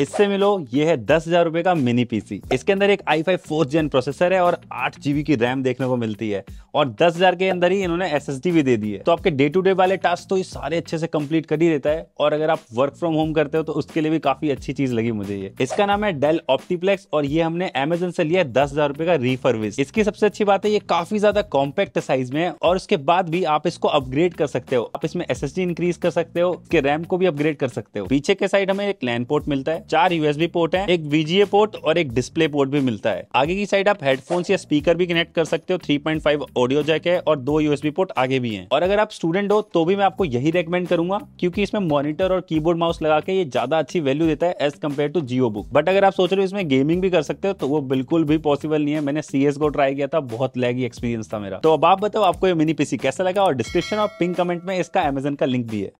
इससे मिलो ये है दस हजार रुपए का मिनी पीसी इसके अंदर एक I five fourth gen processor है और आठ जीबी की रैम देखने को मिलती है और दस हजार के अंदर ही इन्होंने एस भी दे दी है तो आपके डे टू डे वाले टास्क तो ये सारे अच्छे से कंप्लीट कर ही देता है और अगर आप वर्क फ्रॉम होम करते हो तो उसके लिए भी काफी अच्छी चीज लगी मुझे ये इसका नाम है डेल ऑप्टीप्लेक्स और ये हमने अमेजन से लिया दस हजार रुपए का रिफर्विस इसकी सबसे अच्छी बात है ये काफी ज्यादा कॉम्पैक्ट साइज में है और उसके बाद भी आप इसको अपग्रेड कर सकते हो आप इसमें एस इंक्रीज कर सकते हो इसके रैम को भी अपग्रेड कर सकते हो पीछे के साइड हमें एक लैंड पोर्ट मिलता है चार यूएसबी पोर्ट है एक वीजीए पोर्ट और एक डिस्प्ले पोर्ट भी मिलता है आगे की साइड आप हेडफोन्स या स्पीकर भी कनेक्ट कर सकते हो 3.5 ऑडियो जैक है और दो यूएसबी पोर्ट आगे भी है और अगर आप स्टूडेंट हो तो भी मैं आपको यही रेकमेंड करूंगा क्योंकि इसमें मॉनिटर और कीबोर्ड माउस लगा के ये ज्यादा अच्छी वैल्यू देता है as compared to Jio book but अगर आप सोच रहे हो इसमें गेमिंग भी कर सकते हो तो वो बिल्कुल भी पॉसिबल नहीं है मैंने सीएस को ट्राई किया था बहुत लैगी एक्सपीरियंस था मेरा तो अब आप बताओ आपको ये मिनी पीसी कैसा लगा और डिस्क्रिप्शन और पिंक कमेंट में इसका अमेजन का लिंक भी है